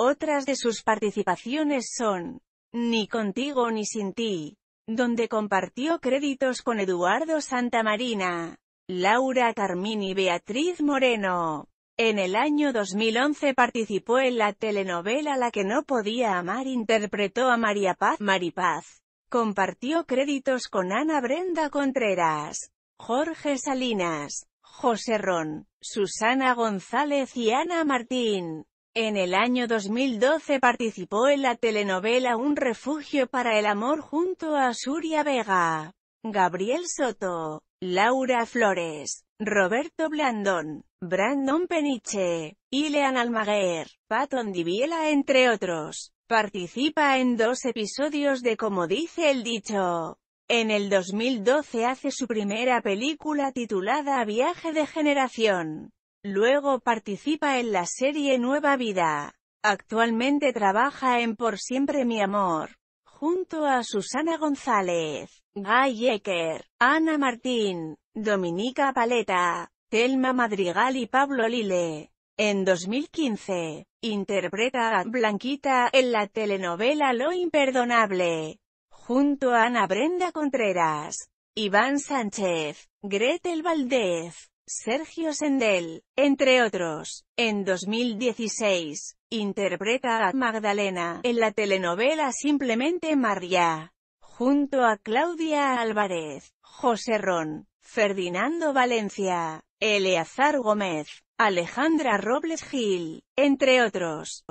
Otras de sus participaciones son Ni contigo ni sin ti, donde compartió créditos con Eduardo Santamarina, Laura Carmín y Beatriz Moreno. En el año 2011 participó en la telenovela La que no podía amar, interpretó a María Paz, Maripaz. Compartió créditos con Ana Brenda Contreras, Jorge Salinas, José Ron, Susana González y Ana Martín. En el año 2012 participó en la telenovela Un refugio para el amor junto a Suria Vega, Gabriel Soto, Laura Flores, Roberto Blandón, Brandon Peniche, Ilean Almaguer, Patton Diviela entre otros. Participa en dos episodios de Como dice el dicho. En el 2012 hace su primera película titulada Viaje de generación. Luego participa en la serie Nueva Vida. Actualmente trabaja en Por Siempre Mi Amor, junto a Susana González, Guy Ecker, Ana Martín, Dominica Paleta, Telma Madrigal y Pablo Lille. En 2015, interpreta a Blanquita en la telenovela Lo Imperdonable, junto a Ana Brenda Contreras, Iván Sánchez, Gretel Valdez, Sergio Sendel, entre otros. En 2016, interpreta a Magdalena en la telenovela Simplemente María, junto a Claudia Álvarez, José Ron, Ferdinando Valencia, Eleazar Gómez, Alejandra Robles Gil, entre otros.